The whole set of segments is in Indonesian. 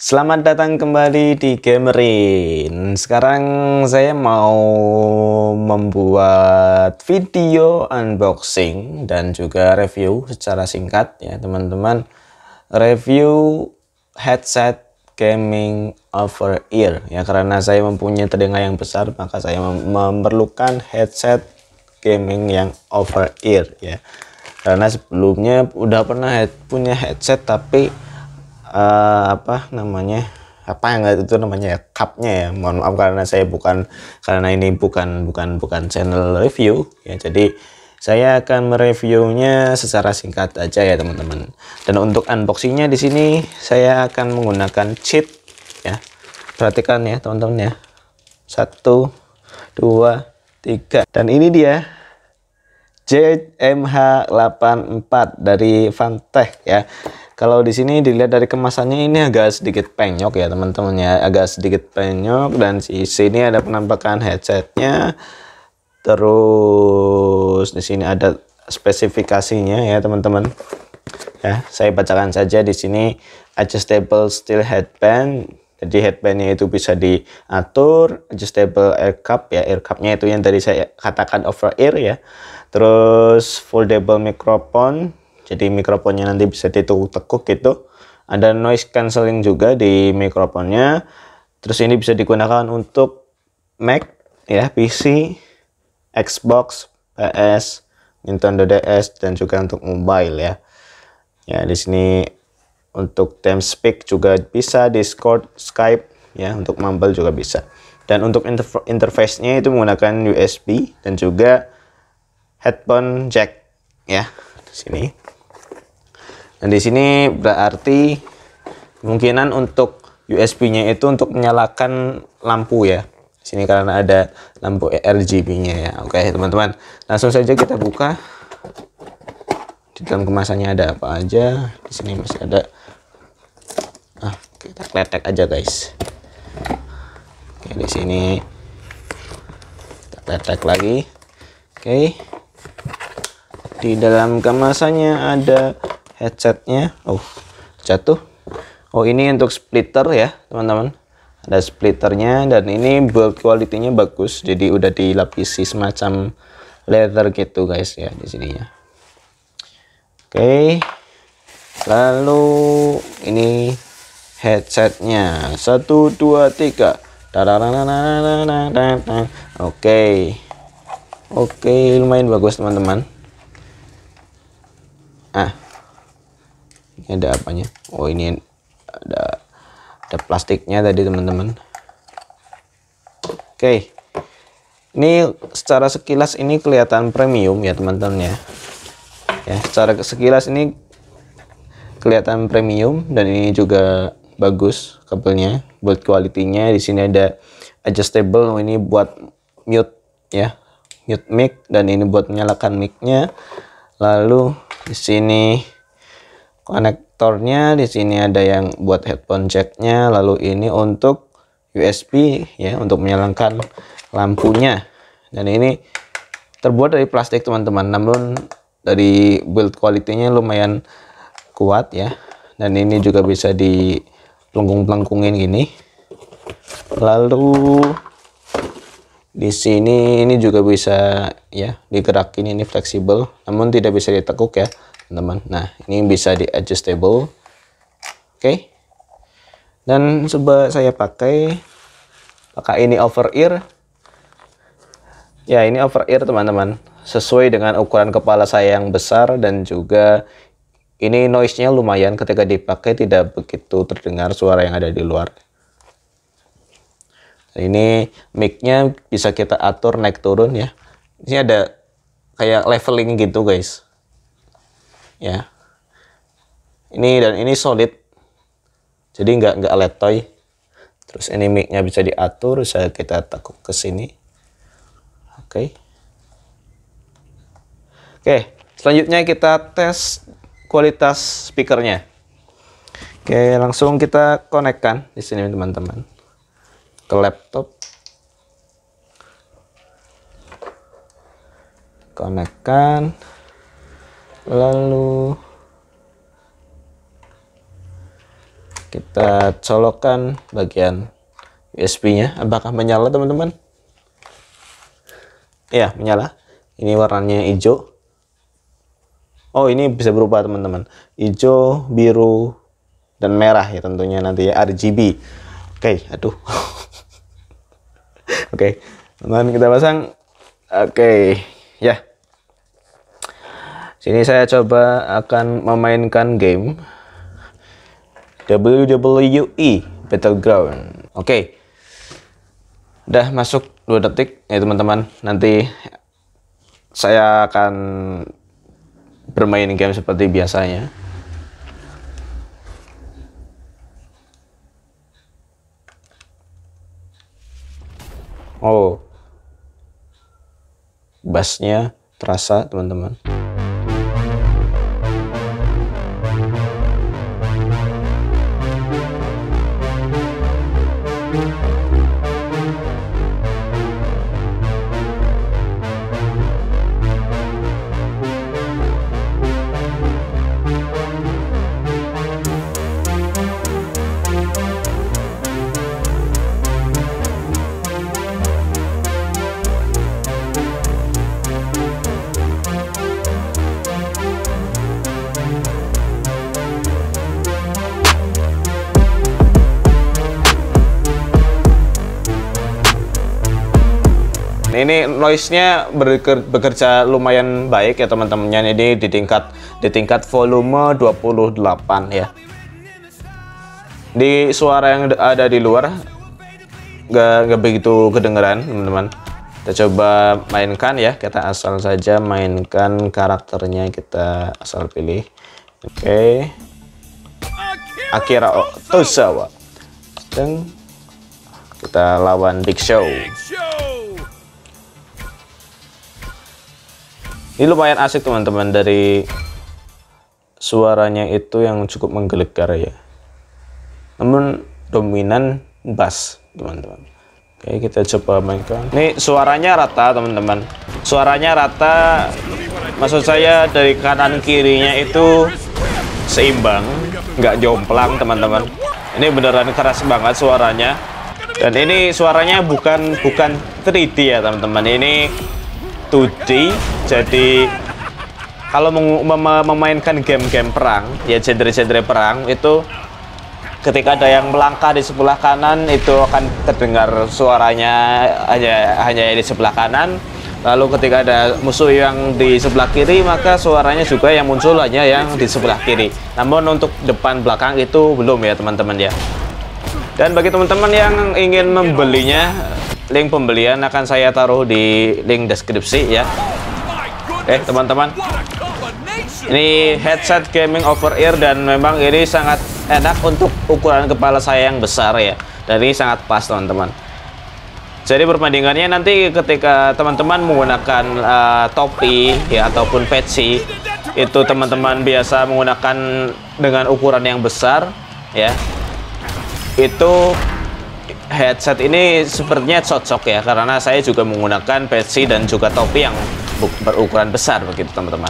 Selamat datang kembali di Gamerin. Sekarang saya mau membuat video unboxing dan juga review secara singkat ya teman-teman. Review headset gaming over ear ya karena saya mempunyai telinga yang besar maka saya memerlukan headset gaming yang over ear ya. Karena sebelumnya udah pernah punya headset tapi uh, apa namanya apa yang itu namanya ya cupnya ya mohon maaf karena saya bukan karena ini bukan bukan bukan channel review ya jadi saya akan mereviewnya secara singkat aja ya teman-teman dan untuk unboxingnya di sini saya akan menggunakan chip ya perhatikan ya teman-teman ya satu dua tiga dan ini dia JMH84 dari Fantech ya kalau di sini dilihat dari kemasannya ini agak sedikit penyok ya teman-teman ya, agak sedikit penyok dan di sini ada penampakan headsetnya. Terus di sini ada spesifikasinya ya teman-teman. Ya, saya bacakan saja di sini adjustable steel headband jadi headbandnya itu bisa diatur, adjustable air cup ya, air cupnya itu yang tadi saya katakan over ear ya. Terus foldable microphone jadi mikrofonnya nanti bisa ditekuk-tekuk gitu ada noise cancelling juga di mikrofonnya terus ini bisa digunakan untuk Mac ya PC Xbox PS Nintendo DS dan juga untuk mobile ya ya di sini untuk time speak juga bisa Discord Skype ya untuk Mumble juga bisa dan untuk interface-nya itu menggunakan USB dan juga headphone jack ya di sini dan di sini berarti kemungkinan untuk USB-nya itu untuk menyalakan lampu ya. Di sini karena ada lampu RGB-nya ya. Oke, teman-teman. Langsung saja kita buka. Di dalam kemasannya ada apa aja? Di sini masih ada Ah, kita kletek aja, guys. Oke, di sini kita kletek lagi. Oke. Di dalam kemasannya ada headsetnya oh jatuh oh ini untuk splitter ya teman-teman ada splitternya dan ini build quality-nya bagus jadi udah dilapisi semacam leather gitu guys ya di sininya oke lalu ini headsetnya satu dua tiga oke oke lumayan bagus teman-teman ah ini ada apanya oh ini ada ada plastiknya tadi teman-teman oke ini secara sekilas ini kelihatan premium ya teman-teman ya ya secara sekilas ini kelihatan premium dan ini juga bagus kabelnya buat kualitinya di sini ada adjustable oh, ini buat mute ya mute mic dan ini buat menyalakan micnya lalu di sini konektornya di sini ada yang buat headphone jacknya lalu ini untuk USB ya untuk menyalakan lampunya dan ini terbuat dari plastik teman-teman namun dari build quality-nya lumayan kuat ya dan ini juga bisa di pelengkung-pelengkungin gini lalu di sini ini juga bisa ya digerakin ini fleksibel namun tidak bisa ditekuk ya teman-teman nah ini bisa di adjustable oke okay. dan coba saya pakai pakai ini over ear ya ini over ear teman-teman sesuai dengan ukuran kepala saya yang besar dan juga ini noise-nya lumayan ketika dipakai tidak begitu terdengar suara yang ada di luar ini mic-nya bisa kita atur naik turun ya. Ini ada kayak leveling gitu guys. Ya. Ini dan ini solid. Jadi nggak nggak letoy. Terus ini mic-nya bisa diatur, Saya kita takut ke sini. Oke. Okay. Oke, okay, selanjutnya kita tes kualitas speakernya. Oke, langsung kita konekkan di sini teman-teman ke laptop konekkan lalu kita colokkan bagian USB nya apakah menyala teman-teman ya menyala ini warnanya hijau oh ini bisa berubah teman-teman hijau biru dan merah ya tentunya nanti ya RGB oke aduh okay. teman kita pasang oke okay. ya yeah. sini saya coba akan memainkan game WWE Battleground oke okay. udah masuk dua detik ya teman-teman nanti saya akan bermain game seperti biasanya oh bassnya terasa teman-teman Nah ini noise-nya bekerja lumayan baik ya teman-temannya. Ini di tingkat di tingkat volume 28 ya. Di suara yang ada di luar nggak begitu kedengeran teman-teman. Kita coba mainkan ya. Kita asal saja mainkan karakternya kita asal pilih. Oke. Okay. Akira Tosawa Dan kita lawan Big Show. Big Show. ini lumayan asik teman-teman dari suaranya itu yang cukup menggelegar ya namun dominan bass teman-teman oke kita coba mainkan ini suaranya rata teman-teman suaranya rata maksud saya dari kanan kirinya itu seimbang nggak jomplang teman-teman ini beneran keras banget suaranya dan ini suaranya bukan bukan 3D ya teman-teman ini 2D jadi kalau mem memainkan game-game perang ya genre-genre perang itu ketika ada yang melangkah di sebelah kanan itu akan terdengar suaranya hanya hanya di sebelah kanan lalu ketika ada musuh yang di sebelah kiri maka suaranya juga yang muncul hanya yang di sebelah kiri namun untuk depan belakang itu belum ya teman-teman ya dan bagi teman-teman yang ingin membelinya link pembelian akan saya taruh di link deskripsi ya. eh, teman-teman. Ini headset gaming over ear dan memang ini sangat enak untuk ukuran kepala saya yang besar ya. Dan ini sangat pas, teman-teman. Jadi perbandingannya nanti ketika teman-teman menggunakan uh, topi ya ataupun peci itu teman-teman biasa menggunakan dengan ukuran yang besar ya. Itu headset ini sepertinya cocok ya karena saya juga menggunakan peci dan juga topi yang berukuran besar begitu teman-teman.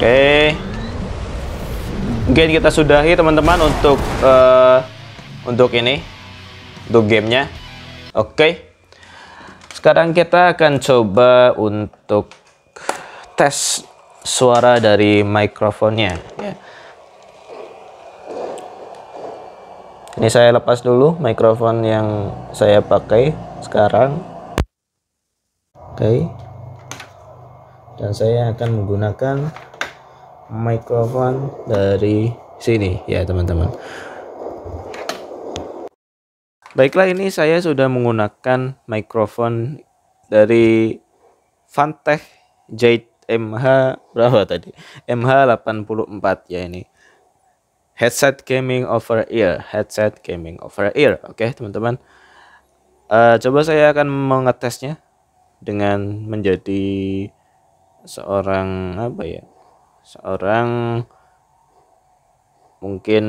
Oke. Mungkin kita sudahi teman-teman untuk uh, untuk ini untuk gamenya. Oke. Sekarang kita akan coba untuk tes suara dari mikrofonnya ya. Yeah. ini saya lepas dulu mikrofon yang saya pakai sekarang oke okay. dan saya akan menggunakan mikrofon dari sini ya teman-teman baiklah ini saya sudah menggunakan mikrofon dari Fantech Jade MH berapa tadi MH 84 ya ini headset gaming over ear headset gaming over ear oke okay, teman-teman uh, coba saya akan mengetesnya dengan menjadi seorang apa ya seorang mungkin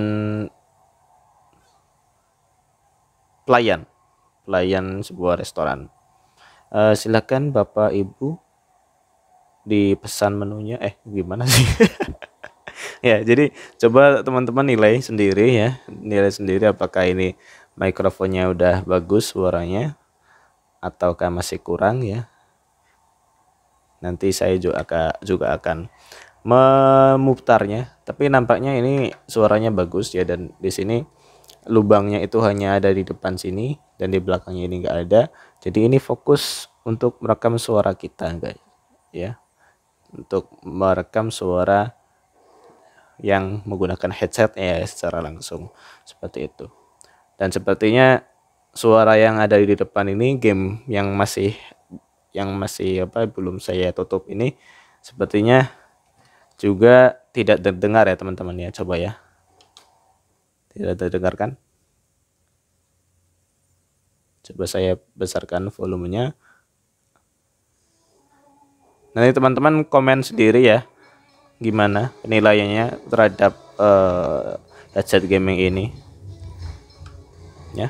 pelayan pelayan sebuah restoran uh, silakan bapak ibu dipesan menunya eh gimana sih ya jadi coba teman-teman nilai sendiri ya nilai sendiri apakah ini mikrofonnya udah bagus suaranya ataukah masih kurang ya nanti saya juga akan juga akan memutarnya tapi nampaknya ini suaranya bagus ya dan di sini lubangnya itu hanya ada di depan sini dan di belakangnya ini enggak ada jadi ini fokus untuk merekam suara kita guys ya untuk merekam suara yang menggunakan headset ya secara langsung seperti itu. Dan sepertinya suara yang ada di depan ini game yang masih yang masih apa belum saya tutup ini sepertinya juga tidak terdengar ya teman-teman ya coba ya tidak terdengar kan coba saya besarkan volumenya nanti teman-teman komen sendiri ya gimana penilaiannya terhadap uh, headset gaming ini ya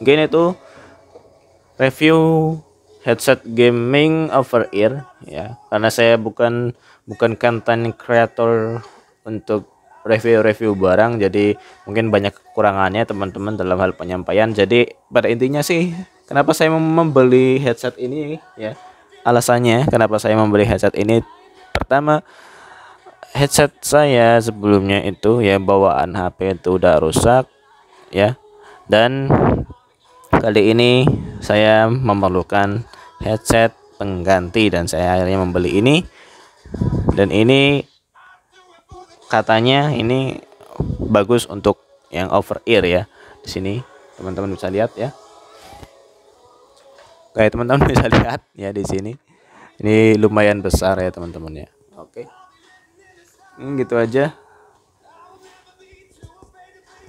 mungkin itu review headset gaming over ear ya karena saya bukan bukan content creator untuk review-review barang jadi mungkin banyak kekurangannya teman-teman dalam hal penyampaian jadi pada intinya sih kenapa saya membeli headset ini ya alasannya kenapa saya membeli headset ini pertama headset saya sebelumnya itu ya bawaan HP itu udah rusak ya dan kali ini saya memerlukan headset pengganti dan saya akhirnya membeli ini dan ini katanya ini bagus untuk yang over ear ya di sini teman-teman bisa lihat ya kayak teman-teman bisa lihat ya di sini ini lumayan besar ya teman-teman ya oke okay. hmm, gitu aja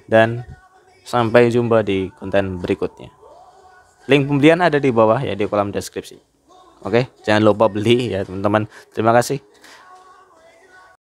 dan sampai jumpa di konten berikutnya link pembelian ada di bawah ya di kolom deskripsi oke okay? jangan lupa beli ya teman-teman terima kasih